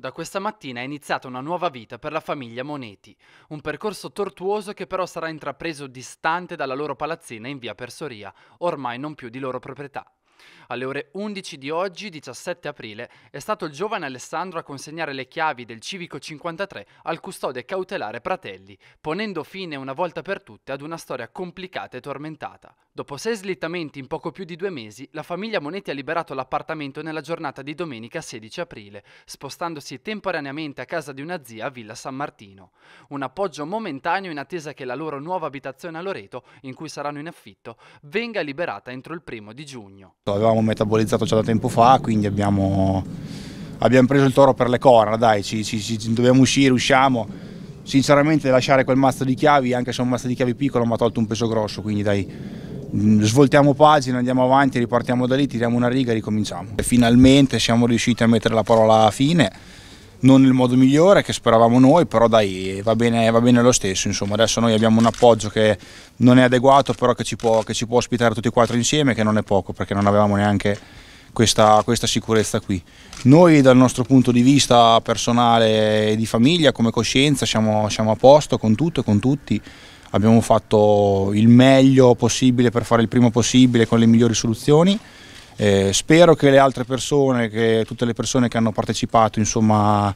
Da questa mattina è iniziata una nuova vita per la famiglia Moneti, un percorso tortuoso che però sarà intrapreso distante dalla loro palazzina in via Persoria, ormai non più di loro proprietà. Alle ore 11 di oggi, 17 aprile, è stato il giovane Alessandro a consegnare le chiavi del Civico 53 al custode cautelare Pratelli, ponendo fine una volta per tutte ad una storia complicata e tormentata. Dopo sei slittamenti in poco più di due mesi, la famiglia Monetti ha liberato l'appartamento nella giornata di domenica 16 aprile, spostandosi temporaneamente a casa di una zia a Villa San Martino. Un appoggio momentaneo in attesa che la loro nuova abitazione a Loreto, in cui saranno in affitto, venga liberata entro il primo di giugno l'avevamo esatto, metabolizzato già da tempo fa, quindi abbiamo, abbiamo preso il toro per le corna, dai, ci, ci, ci dobbiamo uscire, usciamo. Sinceramente lasciare quel mazzo di chiavi, anche se è un mazzo di chiavi piccolo, mi ha tolto un peso grosso, quindi dai, mm, svoltiamo pagina, andiamo avanti, ripartiamo da lì, tiriamo una riga e ricominciamo. Finalmente siamo riusciti a mettere la parola fine non nel modo migliore che speravamo noi, però dai, va bene, va bene lo stesso. Insomma, adesso noi abbiamo un appoggio che non è adeguato, però che ci può, che ci può ospitare tutti e quattro insieme, che non è poco, perché non avevamo neanche questa, questa, sicurezza qui. Noi dal nostro punto di vista personale e di famiglia, come coscienza, siamo, siamo a posto con tutto e con tutti. Abbiamo fatto il meglio possibile per fare il primo possibile con le migliori soluzioni. Eh, spero che le altre persone, che tutte le persone che hanno partecipato, insomma,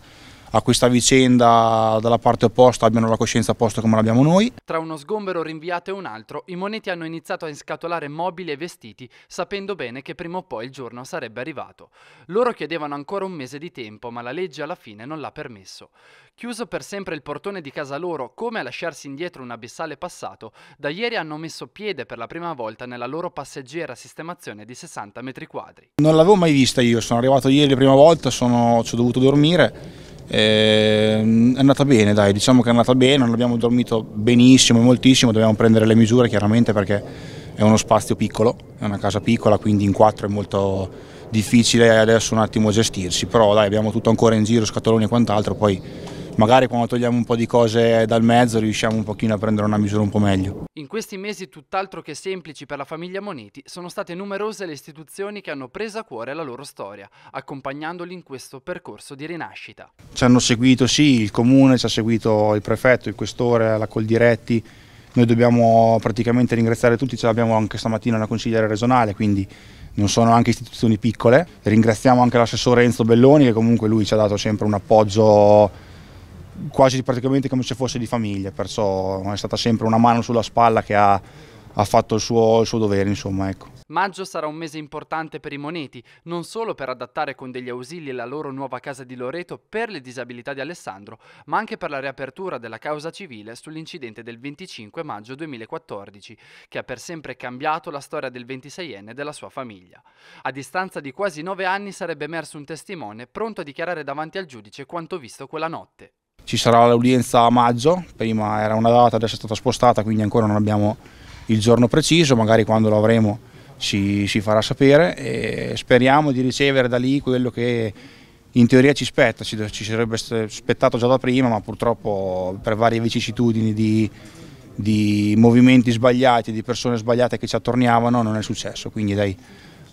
a questa vicenda dalla parte opposta abbiano la coscienza a posto come l'abbiamo noi. Tra uno sgombero rinviato e un altro, i moneti hanno iniziato a inscatolare mobili e vestiti, sapendo bene che prima o poi il giorno sarebbe arrivato. Loro chiedevano ancora un mese di tempo, ma la legge alla fine non l'ha permesso. Chiuso per sempre il portone di casa loro, come a lasciarsi indietro un abissale passato, da ieri hanno messo piede per la prima volta nella loro passeggera sistemazione di 60 metri quadri. Non l'avevo mai vista io, sono arrivato ieri la prima volta, sono, ci ho dovuto dormire eh, è andata bene, dai, diciamo che è andata bene, non abbiamo dormito benissimo, moltissimo, dobbiamo prendere le misure chiaramente perché è uno spazio piccolo, è una casa piccola, quindi in quattro è molto difficile adesso un attimo gestirsi, però dai, abbiamo tutto ancora in giro, scatoloni e quant'altro, poi magari quando togliamo un po' di cose dal mezzo riusciamo un pochino a prendere una misura un po' meglio. In questi mesi tutt'altro che semplici per la famiglia Moneti sono state numerose le istituzioni che hanno preso a cuore la loro storia, accompagnandoli in questo percorso di rinascita. Ci hanno seguito sì il comune, ci ha seguito il prefetto, il questore, la Coldiretti, noi dobbiamo praticamente ringraziare tutti, ce l'abbiamo anche stamattina una consigliera regionale, quindi non sono anche istituzioni piccole. Ringraziamo anche l'assessore Enzo Belloni che comunque lui ci ha dato sempre un appoggio quasi praticamente come se fosse di famiglia, perciò è stata sempre una mano sulla spalla che ha, ha fatto il suo, il suo dovere, insomma, ecco. Maggio sarà un mese importante per i Moneti, non solo per adattare con degli ausili la loro nuova casa di Loreto per le disabilità di Alessandro, ma anche per la riapertura della causa civile sull'incidente del 25 maggio 2014, che ha per sempre cambiato la storia del 26enne e della sua famiglia. A distanza di quasi nove anni sarebbe emerso un testimone pronto a dichiarare davanti al giudice quanto visto quella notte ci sarà l'udienza a maggio, prima era una data, adesso è stata spostata, quindi ancora non abbiamo il giorno preciso, magari quando lo avremo si, si farà sapere e speriamo di ricevere da lì quello che in teoria ci spetta, ci, ci sarebbe aspettato già da prima, ma purtroppo per varie vicissitudini di, di movimenti sbagliati, di persone sbagliate che ci attorniavano, non è successo. Quindi dai,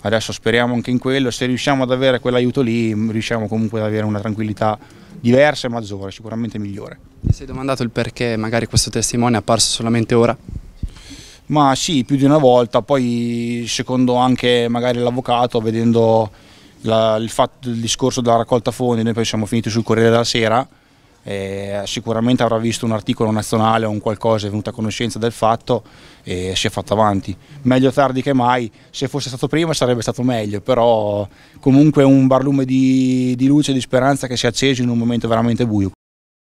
adesso speriamo anche in quello, se riusciamo ad avere quell'aiuto lì, riusciamo comunque ad avere una tranquillità diversa e maggiore, sicuramente migliore. Ti sei domandato il perché magari questo testimone è apparso solamente ora? Ma sì, più di una volta, poi secondo anche magari l'avvocato, vedendo la, il, fatto, il discorso della raccolta fondi, noi poi siamo finiti sul Corriere della Sera, eh, sicuramente avrà visto un articolo nazionale o un qualcosa, è venuta a conoscenza del fatto e si è fatto avanti. Meglio tardi che mai, se fosse stato prima sarebbe stato meglio, però comunque un barlume di, di luce e di speranza che si è acceso in un momento veramente buio.